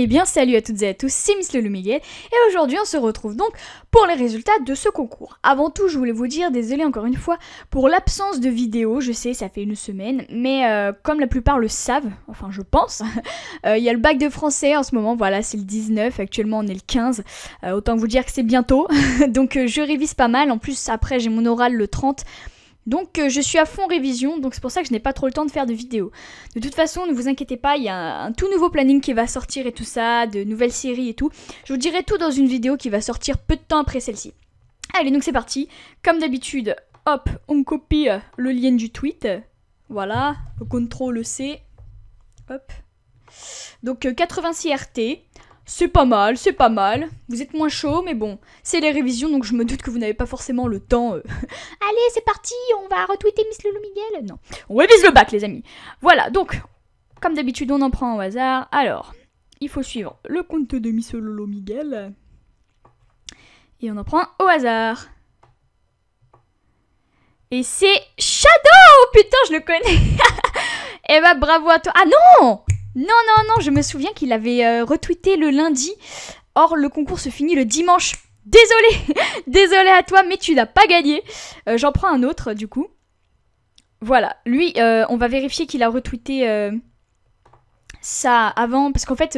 Eh bien, salut à toutes et à tous, c'est Miss Lelou Miguel, et aujourd'hui on se retrouve donc pour les résultats de ce concours. Avant tout, je voulais vous dire, désolé encore une fois, pour l'absence de vidéo, je sais, ça fait une semaine, mais euh, comme la plupart le savent, enfin je pense, euh, il y a le bac de français en ce moment, voilà, c'est le 19, actuellement on est le 15, euh, autant vous dire que c'est bientôt, donc je révise pas mal, en plus après j'ai mon oral le 30, donc euh, je suis à fond révision, donc c'est pour ça que je n'ai pas trop le temps de faire de vidéos. De toute façon, ne vous inquiétez pas, il y a un, tout nouveau planning qui va sortir et tout ça, de nouvelles séries et tout. Je vous dirai tout dans une vidéo qui va sortir peu de temps après celle-ci. Allez, donc c'est parti. Comme d'habitude, hop, on copie euh, le lien du tweet. Voilà, le CTRL C. Hop. Donc 86 euh, RT. C'est pas mal, c'est pas mal. Vous êtes moins chaud, mais bon, c'est les révisions, donc je me doute que vous n'avez pas forcément le temps. Euh. Allez, c'est parti, on va retweeter Miss Lolo Miguel. Non, on révise le bac, les amis. Voilà, donc, comme d'habitude, on en prend au hasard. Alors, il faut suivre le compte de Miss Lolo Miguel. Et on en prend au hasard. Et c'est Shadow Putain, je le connais Eh bah, bravo à toi Ah non non, non, non, je me souviens qu'il avait euh, retweeté le lundi. Or, le concours se finit le dimanche. Désolé, désolé à toi, mais tu n'as pas gagné. Euh, j'en prends un autre, du coup. Voilà, lui, euh, on va vérifier qu'il a retweeté ça avant, parce qu'en fait,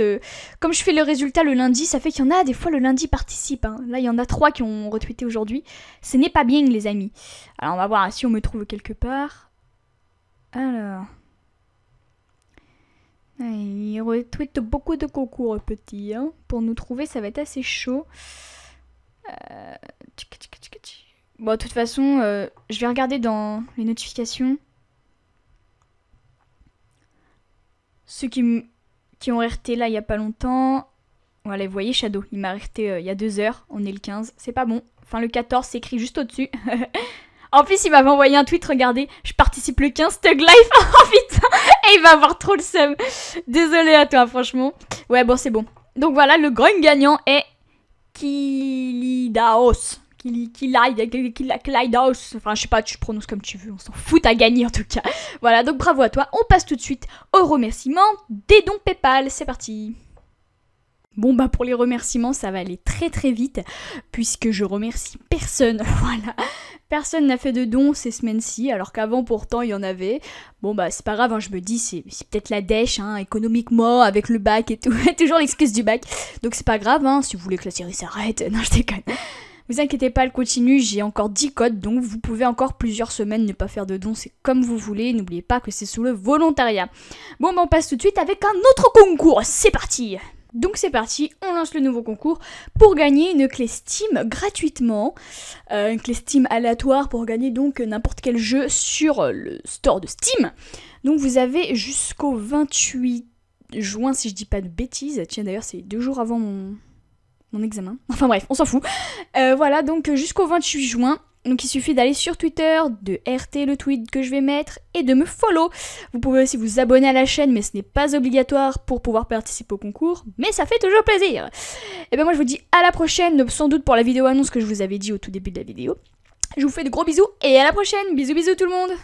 comme je fais le résultat le lundi, ça fait qu'il y en a des fois le lundi participe. Hein. Là, il y en a trois qui ont retweeté aujourd'hui. Ce n'est pas bien, les amis. Alors, on va voir si on me trouve quelque part. Il retweet beaucoup de concours, petit. Hein, pour nous trouver, ça va être assez chaud. Euh, bon, de toute façon, euh, je vais regarder dans les notifications. Ceux qui, ont RT là il y a pas longtemps. Voilà, vous voyez, Shadow, il m'a RT euh, il y a deux heures. On est le 15. C'est pas bon. Enfin, le 14, c'est écrit juste au-dessus. en plus, il m'avait envoyé un tweet. Regardez, je participe le 15, Tug Life. en oh, il va avoir trop le seum. Désolé à toi, franchement. Ouais, bon, c'est bon. Donc voilà, le grand gagnant est Kilidaos. Kilidaos. Enfin, je sais pas, tu prononces comme tu veux, on s'en fout, à gagner en tout cas. Voilà, donc bravo à toi. On passe tout de suite au remerciement des dons PayPal. C'est parti. Bon bah pour les remerciements ça va aller très très vite puisque je remercie personne, voilà. Personne n'a fait de dons ces semaines-ci alors qu'avant pourtant il y en avait. Bon bah c'est pas grave, hein, je me dis c'est, peut-être la dèche hein, économiquement avec le bac et tout, toujours l'excuse du bac. Donc c'est pas grave hein, si vous voulez que la série s'arrête, non je déconne. Vous inquiétez pas, le continu, j'ai encore 10 codes, donc vous pouvez encore plusieurs semaines ne pas faire de dons, c'est comme vous voulez, n'oubliez pas que c'est sous le volontariat. Bon, bah on passe tout de suite avec un autre concours, c'est parti donc c'est parti, on lance le nouveau concours pour gagner une clé Steam gratuitement, euh, une clé Steam aléatoire pour gagner donc n'importe quel jeu sur le store de Steam. Donc vous avez jusqu'au 28 juin si je dis pas de bêtises. Tiens d'ailleurs c'est deux jours avant mon, examen. Enfin bref, on s'en fout. Euh, voilà donc jusqu'au 28 juin donc il suffit d'aller sur Twitter, de RT le tweet que je vais mettre et de me follow. Vous pouvez aussi vous abonner à la chaîne, mais ce n'est pas obligatoire pour pouvoir participer au concours, mais ça fait toujours plaisir. Et eh bien moi je vous dis à la prochaine, sans doute pour la vidéo annonce que je vous avais dit au tout début de la vidéo. Je vous fais de gros bisous et à la prochaine. Bisous bisous tout le monde.